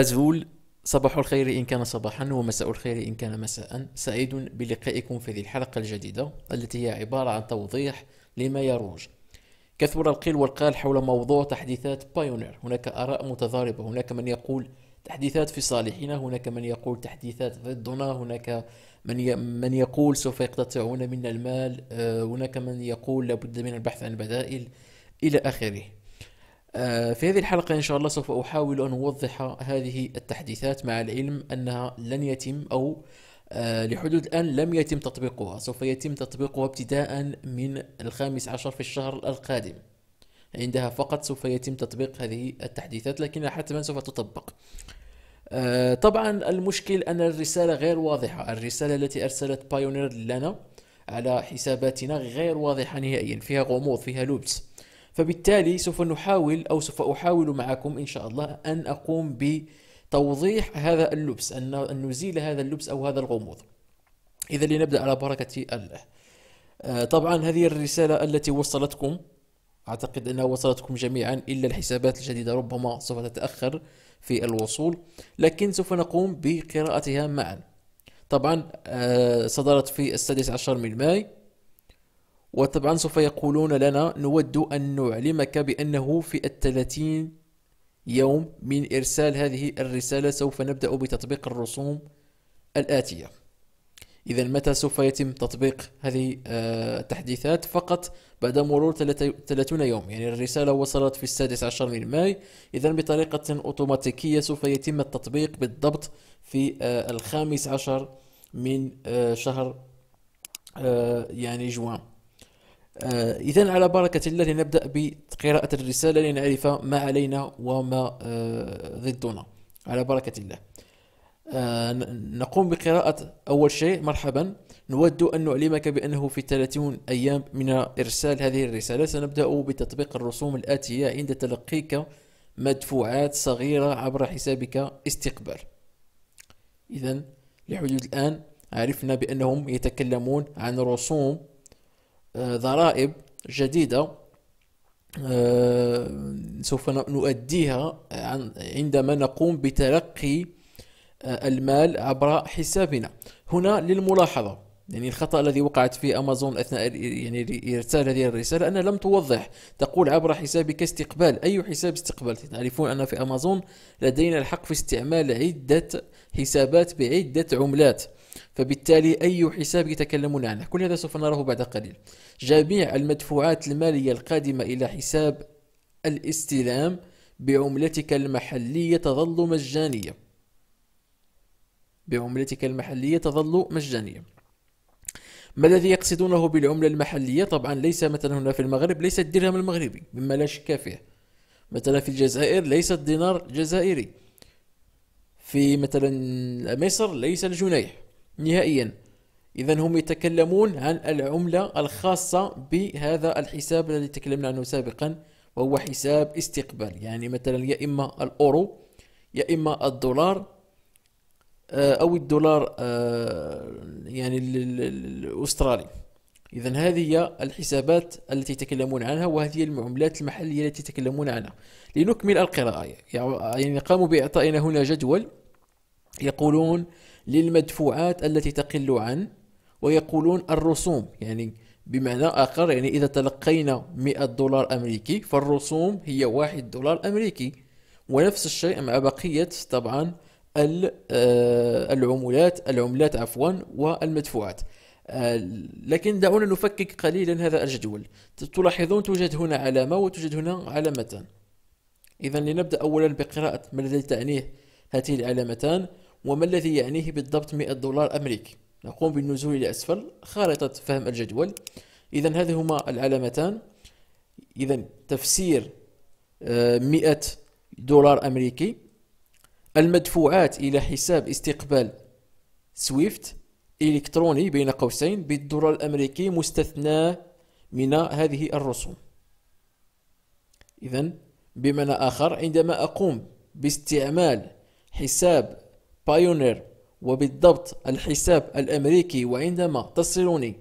أزول صباح الخير إن كان صباحا ومساء الخير إن كان مساء سعيد بلقائكم في هذه الحلقة الجديدة التي هي عبارة عن توضيح لما يروج كثر القيل والقال حول موضوع تحديثات بايونير هناك آراء متضاربة هناك من يقول تحديثات في صالحنا هناك من يقول تحديثات ضدنا هناك من من يقول سوف يقتطعون منا المال آه، هناك من يقول لابد من البحث عن بدائل إلى آخره آه، في هذه الحلقة إن شاء الله سوف أحاول أن أوضح هذه التحديثات مع العلم أنها لن يتم أو آه، لحدود الآن لم يتم تطبيقها سوف يتم تطبيقها ابتداء من الخامس عشر في الشهر القادم عندها فقط سوف يتم تطبيق هذه التحديثات لكنها حتما سوف تطبق آه، طبعا المشكل أن الرسالة غير واضحة الرسالة التي أرسلت بايونير لنا على حساباتنا غير واضحة نهائيا فيها غموض فيها لبس فبالتالي سوف نحاول أو سوف أحاول معكم إن شاء الله أن أقوم بتوضيح هذا اللبس أن نزيل هذا اللبس أو هذا الغموض إذا لنبدأ على بركة الله آه، طبعا هذه الرسالة التي وصلتكم أعتقد أنها وصلتكم جميعا إلا الحسابات الجديدة ربما سوف تتأخر في الوصول لكن سوف نقوم بقراءتها معا طبعا آه، صدرت في السادس عشر من مايو وطبعا سوف يقولون لنا نود أن نعلمك بأنه في الثلاثين يوم من إرسال هذه الرسالة سوف نبدأ بتطبيق الرسوم الآتية إذا متى سوف يتم تطبيق هذه آه، التحديثات فقط بعد مرور 30 يوم يعني الرسالة وصلت في السادس عشر من ماي إذا بطريقة أوتوماتيكية سوف يتم التطبيق بالضبط في آه، الخامس عشر من آه، شهر يعني جوان آه، إذا على بركة الله لنبدأ بقراءة الرسالة لنعرف ما علينا وما آه، ضدنا على بركة الله آه، نقوم بقراءة أول شيء مرحبا نود أن نعلمك بأنه في 30 أيام من إرسال هذه الرسالة سنبدأ بتطبيق الرسوم الآتية عند تلقيك مدفوعات صغيرة عبر حسابك استقبال إذا لحدود الآن عرفنا بأنهم يتكلمون عن رسوم آه، ضرائب جديدة آه، سوف نؤديها آه، عندما نقوم بتلقي المال عبر حسابنا هنا للملاحظة يعني الخطأ الذي وقعت فيه أمازون أثناء يعني إرسال هذه الرسالة أنها لم توضح تقول عبر حسابك استقبال أي حساب استقبال تعرفون أن في أمازون لدينا الحق في استعمال عدة حسابات بعدة عملات فبالتالي أي حساب يتكلمون عنه كل هذا سوف نراه بعد قليل جميع المدفوعات المالية القادمة إلى حساب الاستلام بعملتك المحلية تظل مجانية بعملتك المحلية تظل مجانية ما الذي يقصدونه بالعملة المحلية طبعا ليس مثلا هنا في المغرب ليس الدرهم المغربي مما لا شك فيه مثلا في الجزائر ليس الدينار جزائري في مثلا مصر ليس الجنيه نهائيا إذا هم يتكلمون عن العملة الخاصة بهذا الحساب الذي تكلمنا عنه سابقا وهو حساب استقبال يعني مثلا يا إما الأورو يا إما الدولار آه، أو الدولار آه، يعني الأسترالي إذا هذه هي الحسابات التي يتكلمون عنها وهذه العملات المحلية التي يتكلمون عنها لنكمل القراءة يعني قاموا بإعطائنا هنا جدول يقولون للمدفوعات التي تقل عن ويقولون الرسوم يعني بمعنى آخر يعني إذا تلقينا 100 دولار أمريكي فالرسوم هي واحد دولار أمريكي ونفس الشيء مع بقية طبعا آه، العمولات العملات عفوا والمدفوعات آه، لكن دعونا نفكك قليلا هذا الجدول تلاحظون توجد هنا علامة وتوجد هنا علامتان إذا لنبدأ أولا بقراءة ما الذي تعنيه هاتين العلامتان وما الذي يعنيه بالضبط 100 دولار أمريكي نقوم بالنزول إلى أسفل خارطة فهم الجدول إذا هذه هما العلامتان إذا تفسير 100 آه، دولار أمريكي المدفوعات إلى حساب استقبال سويفت إلكتروني بين قوسين بالدولار الأمريكي مستثنى من هذه الرسوم إذا بمعنى آخر عندما أقوم باستعمال حساب بايونير وبالضبط الحساب الأمريكي وعندما تصلني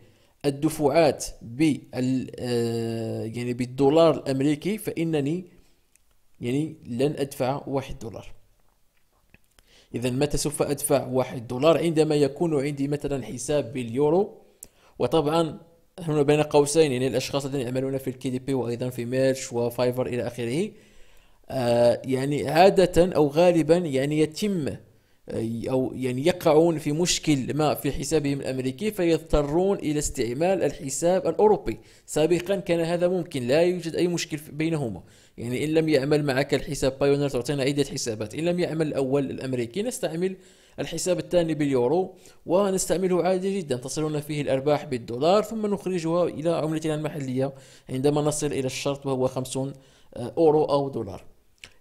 الدفعات بال آه، يعني بالدولار الأمريكي فإنني يعني لن أدفع واحد دولار إذا متى سوف أدفع واحد دولار عندما يكون عندي مثلا حساب باليورو وطبعا هنا بين قوسين يعني الأشخاص الذين يعملون في الكي دي بي وأيضا في ميرش وفايفر إلى آخره آه يعني عادة أو غالبا يعني يتم أو يعني يقعون في مشكل ما في حسابهم الأمريكي فيضطرون إلى استعمال الحساب الأوروبي سابقا كان هذا ممكن لا يوجد أي مشكل بينهما يعني إن لم يعمل معك الحساب بايونير تعطينا عدة حسابات إن لم يعمل الأول الأمريكي نستعمل الحساب الثاني باليورو ونستعمله عادي جدا تصلنا فيه الأرباح بالدولار ثم نخرجها إلى عملتنا المحلية عندما نصل إلى الشرط وهو 50 آه، أورو أو دولار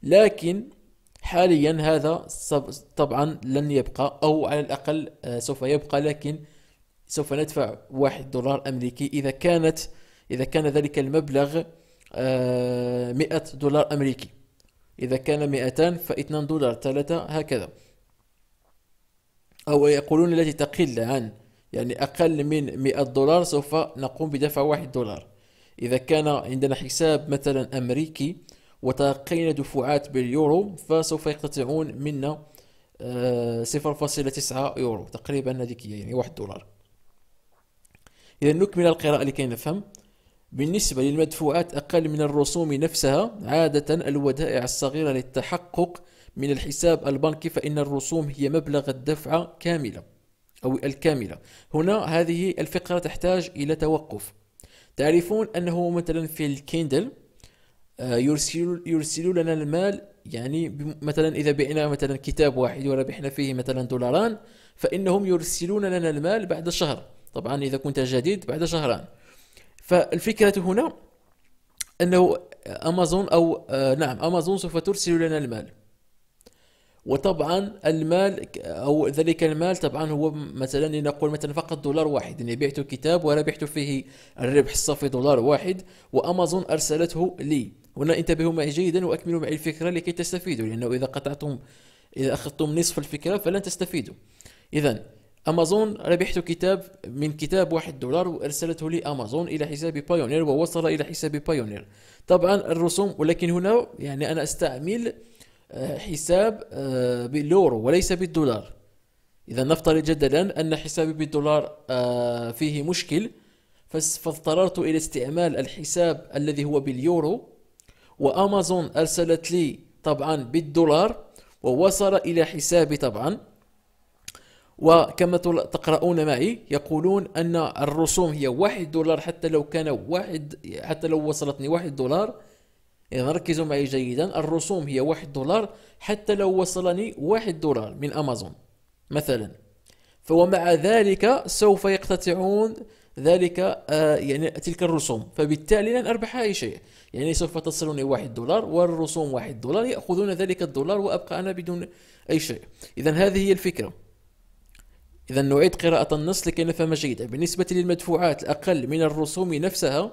لكن حاليا هذا طبعا لن يبقى أو على الأقل آه، سوف يبقى لكن سوف ندفع واحد دولار أمريكي إذا كانت إذا كان ذلك المبلغ آه، مئة دولار أمريكي إذا كان مئتان فاثنان دولار ثلاثة هكذا أو يقولون التي تقل عن يعني أقل من 100 دولار سوف نقوم بدفع واحد دولار إذا كان عندنا حساب مثلا أمريكي وتلقينا دفعات باليورو فسوف يقتطعون منا 0.9 آه، يورو تقريبا هذيك هي يعني 1 دولار اذا نكمل القراءه لكي نفهم بالنسبة للمدفوعات أقل من الرسوم نفسها عادة الودائع الصغيرة للتحقق من الحساب البنكي فإن الرسوم هي مبلغ الدفعة كاملة أو الكاملة هنا هذه الفقرة تحتاج إلى توقف تعرفون أنه مثلا في الكيندل آه، يرسل لنا المال يعني مثلا اذا بعنا مثلا كتاب واحد وربحنا فيه مثلا دولاران فانهم يرسلون لنا المال بعد شهر طبعا اذا كنت جديد بعد شهران فالفكره هنا انه امازون او آه، نعم امازون سوف ترسل لنا المال وطبعا المال او ذلك المال طبعا هو مثلا لنقول مثلا فقط دولار واحد يعني بعت كتاب وربحت فيه الربح الصافي دولار واحد وامازون ارسلته لي هنا انتبهوا معي جيدا واكملوا معي الفكره لكي تستفيدوا لانه اذا قطعتم اذا اخذتم نصف الفكره فلن تستفيدوا اذا امازون ربحت كتاب من كتاب واحد دولار وارسلته لي امازون الى حساب بايونير ووصل الى حساب بايونير طبعا الرسوم ولكن هنا يعني انا استعمل آه، حساب آه، باليورو وليس بالدولار اذا نفترض جدلا ان حسابي بالدولار آه، فيه مشكل فاضطررت الى استعمال الحساب الذي هو باليورو وامازون ارسلت لي طبعا بالدولار ووصل الى حسابي طبعا وكما تقرؤون معي يقولون ان الرسوم هي واحد دولار حتى لو كان واحد حتى لو وصلتني واحد دولار إذا ركزوا معي جيدا الرسوم هي واحد دولار حتى لو وصلني واحد دولار من أمازون مثلا فومع ذلك سوف يقتطعون ذلك آه، يعني تلك الرسوم فبالتالي لن أربح أي شيء يعني سوف تصلني واحد دولار والرسوم واحد دولار يأخذون ذلك الدولار وأبقى أنا بدون أي شيء إذا هذه هي الفكرة إذا نعيد قراءة النص لكي نفهم جيدا بالنسبة للمدفوعات الأقل من الرسوم نفسها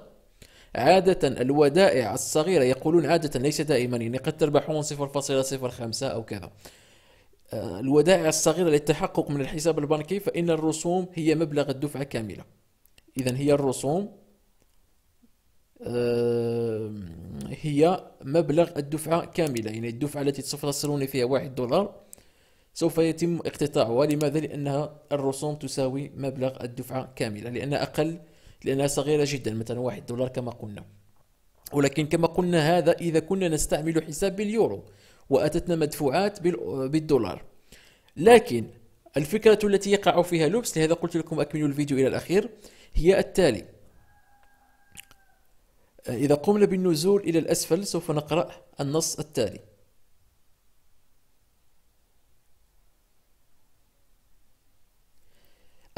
عادة الودائع الصغيرة يقولون عادة ليس دائما يعني قد تربحون 0.05 أو كذا آه، الودائع الصغيرة للتحقق من الحساب البنكي فإن الرسوم هي مبلغ الدفعة كاملة إذا هي الرسوم هي مبلغ الدفعة كاملة يعني الدفعة التي سوف تصلون فيها واحد دولار سوف يتم اقتطاعها لماذا؟ لأنها الرسوم تساوي مبلغ الدفعة كاملة لأنها أقل لأنها صغيرة جدا مثلا واحد دولار كما قلنا ولكن كما قلنا هذا إذا كنا نستعمل حساب باليورو وأتتنا مدفوعات بالدولار لكن الفكرة التي يقع فيها لبس لهذا قلت لكم أكملوا الفيديو إلى الأخير هي التالي آه، إذا قمنا بالنزول إلى الأسفل سوف نقرأ النص التالي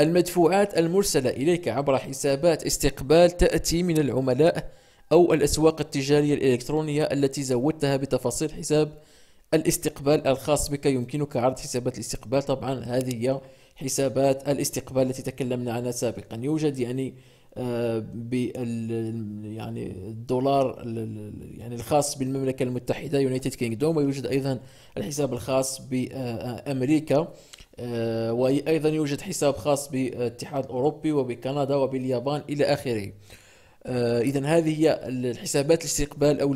المدفوعات المرسلة إليك عبر حسابات استقبال تأتي من العملاء أو الأسواق التجارية الإلكترونية التي زودتها بتفاصيل حساب الاستقبال الخاص بك يمكنك عرض حسابات الاستقبال طبعا هذه هي حسابات الاستقبال التي تكلمنا عنها سابقا يوجد يعني آه، بال يعني الدولار يعني الخاص بالمملكه المتحده يونايتد كينجدوم ويوجد ايضا الحساب الخاص بامريكا آه، آه، وايضا يوجد حساب خاص بالاتحاد الاوروبي وبكندا وباليابان الى اخره اذا هذه هي الحسابات الاستقبال او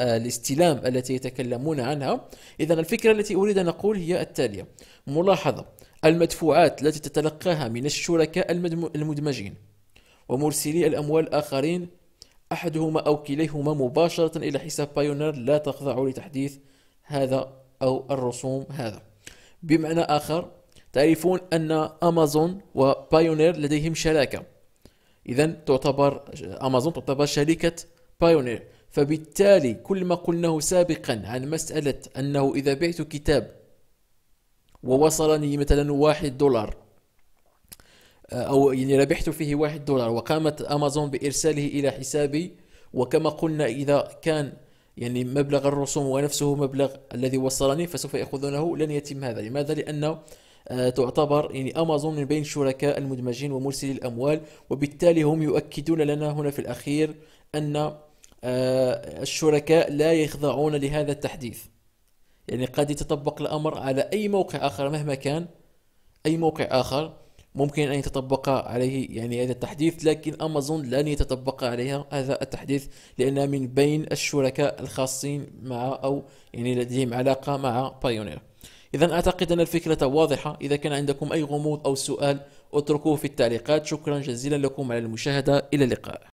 الاستلام التي يتكلمون عنها اذا الفكره التي اريد ان اقول هي التاليه ملاحظه المدفوعات التي تتلقاها من الشركاء المدمجين ومرسلي الأموال الآخرين أحدهما أو كليهما مباشرة إلى حساب بايونير لا تخضع لتحديث هذا أو الرسوم هذا بمعنى آخر تعرفون أن أمازون وبايونير لديهم شراكة إذا تعتبر أمازون تعتبر شركة بايونير فبالتالي كل ما قلناه سابقا عن مسألة أنه إذا بعت كتاب ووصلني مثلا واحد دولار آه، أو يعني ربحت فيه واحد دولار وقامت أمازون بإرساله إلى حسابي وكما قلنا إذا كان يعني مبلغ الرسوم ونفسه مبلغ الذي وصلني فسوف يأخذونه لن يتم هذا لماذا؟ لأنه آه، تعتبر يعني امازون من بين الشركاء المدمجين ومرسلي الاموال وبالتالي هم يؤكدون لنا هنا في الاخير ان آه، الشركاء لا يخضعون لهذا التحديث يعني قد يتطبق الأمر على أي موقع آخر مهما كان أي موقع آخر ممكن أن يتطبق عليه يعني هذا التحديث لكن أمازون لن يتطبق عليها هذا التحديث لأنها من بين الشركاء الخاصين مع أو يعني لديهم علاقة مع بايونير إذا أعتقد أن الفكرة واضحة إذا كان عندكم أي غموض أو سؤال اتركوه في التعليقات شكرا جزيلا لكم على المشاهدة إلى اللقاء